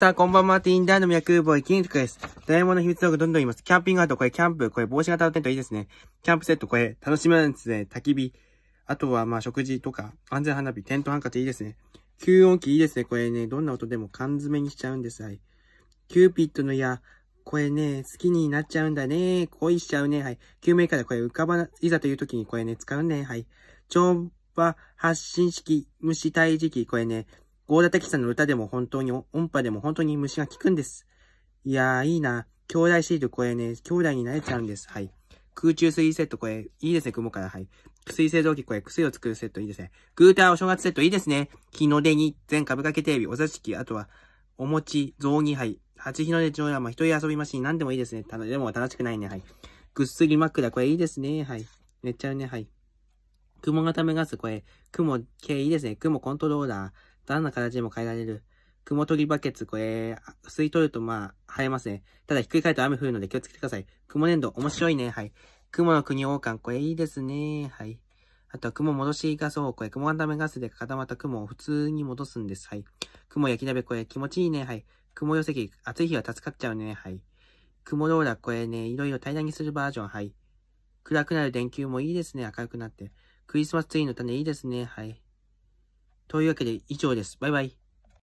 さあ、こんばんは、ティンダーの脈ボーイ、キングです。ダイヤモンド秘密道具どんどんいます。キャンピングアウト、これ、キャンプ、これ、帽子型のテントいいですね。キャンプセット、これ、楽しみなんですね。焚き火。あとは、まあ、食事とか、安全花火、テントハンカチいいですね。吸音器いいですね。これね、どんな音でも缶詰にしちゃうんです。はい。キューピッドの矢、これね、好きになっちゃうんだね。恋しちゃうね。はい。救命からこれ浮かばな、いざという時にこれね、使うね。はい。超波発信式、虫退治器、これね、ゴーダテキさんの歌でも本当に、音波でも本当に虫が効くんです。いやー、いいな。兄弟シートこれね、兄弟になれちゃうんです。はい。空中水セットこれ、いいですね、雲から。はい。水性臓機これ、薬を作るセットいいですね。グーターお正月セットいいですね。日の出に、全株掛けテレビ、お座敷、あとは、お餅、雑煮杯、八日の出長山、一人遊びマシン、何でもいいですね。たでも楽しくないね。はい。ぐっすり枕、これいいですね。はい。寝ちゃうね。はい。雲がためがす、これ、雲系いいですね。雲コントローラー。どんな形でも変えられる。雲取りバケツ、これ、吸い取るとまあ、生えますね。ただひっくり返ると雨降るので気をつけてください。雲粘土、面白いね。はい。雲の国王冠、これいいですね。はい。あとは雲戻しガスを、これ雲固めガスで固まった雲を普通に戻すんです。はい。雲焼き鍋、これ気持ちいいね。はい。雲寄席、暑い日は助かっちゃうね。はい。雲ローラー、これね、いろいろ平らにするバージョン。はい。暗くなる電球もいいですね。明るくなって。クリスマスツリーの種いいですね。はい。というわけで以上です。バイバイ。